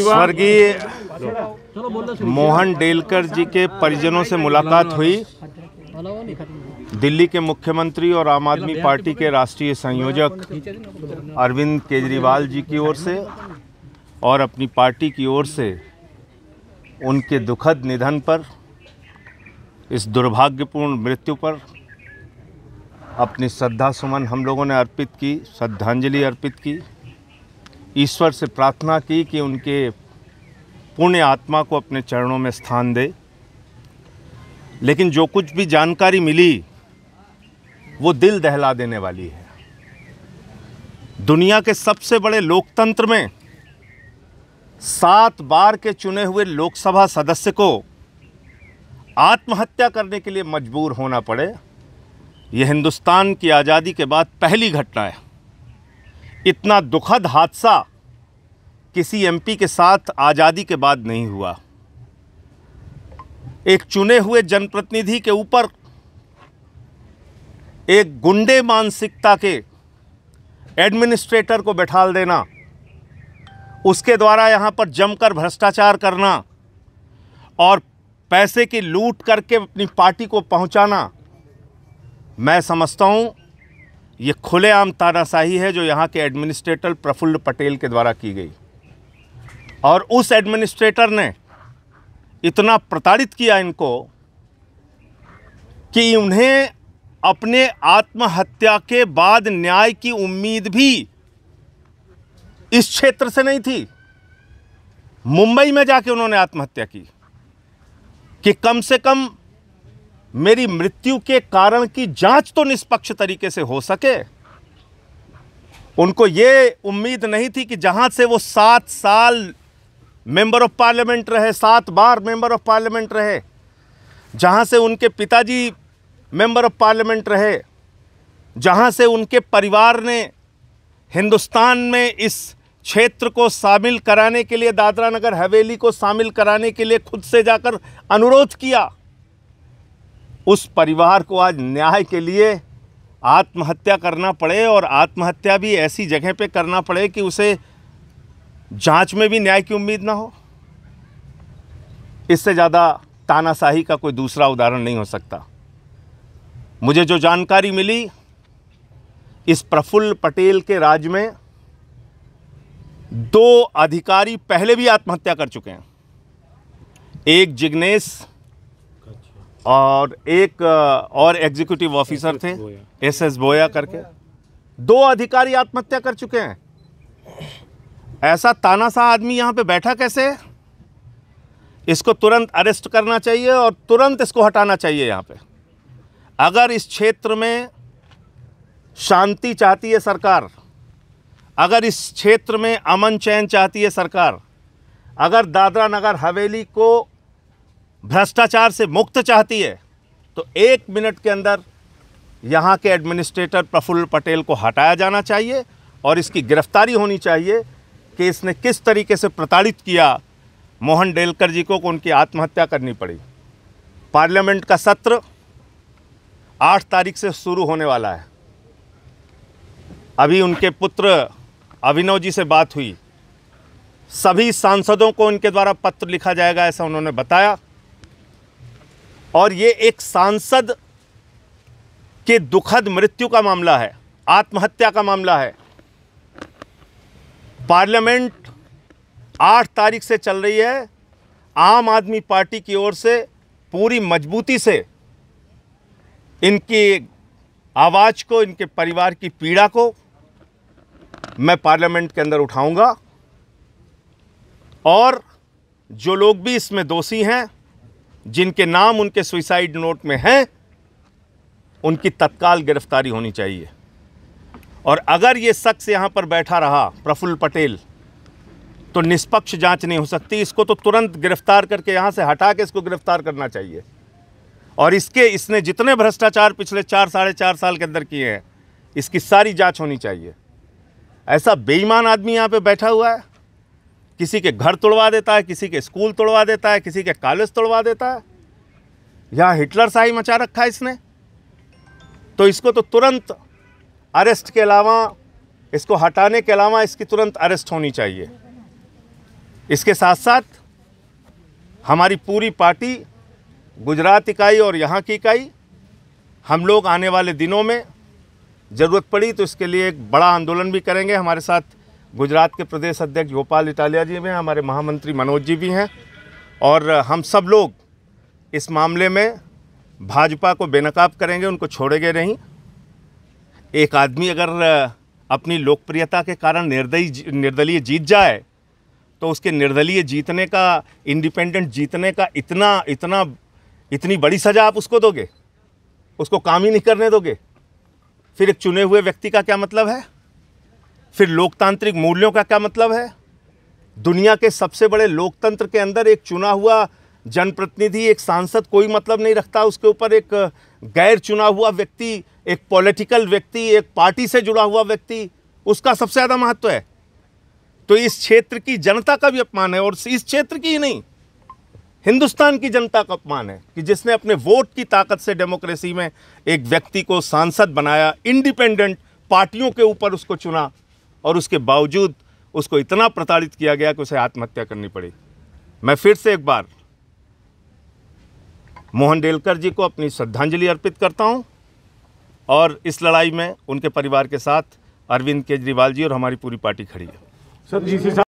स्वर्गीय मोहन डेलकर जी के परिजनों से मुलाकात हुई दिल्ली के मुख्यमंत्री और आम आदमी पार्टी के राष्ट्रीय संयोजक अरविंद केजरीवाल जी की ओर से और अपनी पार्टी की ओर से उनके दुखद निधन पर इस दुर्भाग्यपूर्ण मृत्यु पर अपनी श्रद्धा सुमन हम लोगों ने अर्पित की श्रद्धांजलि अर्पित की ईश्वर से प्रार्थना की कि उनके पुण्य आत्मा को अपने चरणों में स्थान दे लेकिन जो कुछ भी जानकारी मिली वो दिल दहला देने वाली है दुनिया के सबसे बड़े लोकतंत्र में सात बार के चुने हुए लोकसभा सदस्य को आत्महत्या करने के लिए मजबूर होना पड़े यह हिंदुस्तान की आज़ादी के बाद पहली घटना है इतना दुखद हादसा किसी एमपी के साथ आज़ादी के बाद नहीं हुआ एक चुने हुए जनप्रतिनिधि के ऊपर एक गुंडे मानसिकता के एडमिनिस्ट्रेटर को बैठाल देना उसके द्वारा यहाँ पर जमकर भ्रष्टाचार करना और पैसे की लूट करके अपनी पार्टी को पहुँचाना मैं समझता हूँ ये खुलेआम तानाशाही है जो यहाँ के एडमिनिस्ट्रेटर प्रफुल्ल पटेल के द्वारा की गई और उस एडमिनिस्ट्रेटर ने इतना प्रताड़ित किया इनको कि उन्हें अपने आत्महत्या के बाद न्याय की उम्मीद भी इस क्षेत्र से नहीं थी मुंबई में जाके उन्होंने आत्महत्या की कि कम से कम मेरी मृत्यु के कारण की जांच तो निष्पक्ष तरीके से हो सके उनको ये उम्मीद नहीं थी कि जहां से वो सात साल मेंबर ऑफ पार्लियामेंट रहे सात बार मेंबर ऑफ पार्लियामेंट रहे जहां से उनके पिताजी मेंबर ऑफ पार्लियामेंट रहे जहां से उनके परिवार ने हिंदुस्तान में इस क्षेत्र को शामिल कराने के लिए दादरा नगर हवेली को शामिल कराने के लिए खुद से जाकर अनुरोध किया उस परिवार को आज न्याय के लिए आत्महत्या करना पड़े और आत्महत्या भी ऐसी जगह पे करना पड़े कि उसे जांच में भी न्याय की उम्मीद ना हो इससे ज़्यादा तानाशाही का कोई दूसरा उदाहरण नहीं हो सकता मुझे जो जानकारी मिली इस प्रफुल्ल पटेल के राज में दो अधिकारी पहले भी आत्महत्या कर चुके हैं एक जिग्नेश और एक और एग्जीक्यूटिव ऑफिसर थे एस एस बोया करके दो अधिकारी आत्महत्या कर चुके हैं ऐसा तानाशाह आदमी यहाँ पे बैठा कैसे इसको तुरंत अरेस्ट करना चाहिए और तुरंत इसको हटाना चाहिए यहाँ पे अगर इस क्षेत्र में शांति चाहती है सरकार अगर इस क्षेत्र में अमन चैन चाहती है सरकार अगर दादरा नगर हवेली को भ्रष्टाचार से मुक्त चाहती है तो एक मिनट के अंदर यहाँ के एडमिनिस्ट्रेटर प्रफुल्ल पटेल को हटाया जाना चाहिए और इसकी गिरफ्तारी होनी चाहिए कि इसने किस तरीके से प्रताड़ित किया मोहन डेलकर जी को उनकी आत्महत्या करनी पड़ी पार्लियामेंट का सत्र आठ तारीख से शुरू होने वाला है अभी उनके पुत्र अभिनव जी से बात हुई सभी सांसदों को उनके द्वारा पत्र लिखा जाएगा ऐसा उन्होंने बताया और ये एक सांसद के दुखद मृत्यु का मामला है आत्महत्या का मामला है पार्लियामेंट आठ तारीख से चल रही है आम आदमी पार्टी की ओर से पूरी मजबूती से इनकी आवाज़ को इनके परिवार की पीड़ा को मैं पार्लियामेंट के अंदर उठाऊंगा और जो लोग भी इसमें दोषी हैं जिनके नाम उनके सुइसाइड नोट में हैं उनकी तत्काल गिरफ्तारी होनी चाहिए और अगर ये शख्स यहाँ पर बैठा रहा प्रफुल्ल पटेल तो निष्पक्ष जांच नहीं हो सकती इसको तो तुरंत गिरफ्तार करके यहाँ से हटा के इसको गिरफ्तार करना चाहिए और इसके इसने जितने भ्रष्टाचार पिछले चार साढ़े चार साल के अंदर किए हैं इसकी सारी जांच होनी चाहिए ऐसा बेईमान आदमी यहाँ पे बैठा हुआ है किसी के घर तोड़वा देता है किसी के स्कूल तोड़वा देता है किसी के कॉलेज तोड़वा देता है यहाँ हिटलर शाही मचा रखा है इसने तो इसको तो तुरंत अरेस्ट के अलावा इसको हटाने के अलावा इसकी तुरंत अरेस्ट होनी चाहिए इसके साथ साथ हमारी पूरी पार्टी गुजरात इकाई और यहाँ की इकाई हम लोग आने वाले दिनों में ज़रूरत पड़ी तो इसके लिए एक बड़ा आंदोलन भी करेंगे हमारे साथ गुजरात के प्रदेश अध्यक्ष गोपाल इटालिया जी भी हैं हमारे महामंत्री मनोज जी भी हैं और हम सब लोग इस मामले में भाजपा को बेनकाब करेंगे उनको छोड़ेंगे नहीं एक आदमी अगर अपनी लोकप्रियता के कारण निर्दयी निर्दलीय जीत जाए तो उसके निर्दलीय जीतने का इंडिपेंडेंट जीतने का इतना इतना इतनी बड़ी सज़ा आप उसको दोगे उसको काम ही नहीं करने दोगे फिर एक चुने हुए व्यक्ति का क्या मतलब है फिर लोकतांत्रिक मूल्यों का क्या मतलब है दुनिया के सबसे बड़े लोकतंत्र के अंदर एक चुना हुआ जनप्रतिनिधि एक सांसद कोई मतलब नहीं रखता उसके ऊपर एक गैर चुना हुआ व्यक्ति एक पॉलिटिकल व्यक्ति एक पार्टी से जुड़ा हुआ व्यक्ति उसका सबसे ज़्यादा महत्व है तो इस क्षेत्र की जनता का भी अपमान है और इस क्षेत्र की ही नहीं हिंदुस्तान की जनता का अपमान है कि जिसने अपने वोट की ताकत से डेमोक्रेसी में एक व्यक्ति को सांसद बनाया इंडिपेंडेंट पार्टियों के ऊपर उसको चुना और उसके बावजूद उसको इतना प्रताड़ित किया गया कि उसे आत्महत्या करनी पड़ी मैं फिर से एक बार मोहन डेलकर जी को अपनी श्रद्धांजलि अर्पित करता हूं और इस लड़ाई में उनके परिवार के साथ अरविंद केजरीवाल जी और हमारी पूरी पार्टी खड़ी है सर जी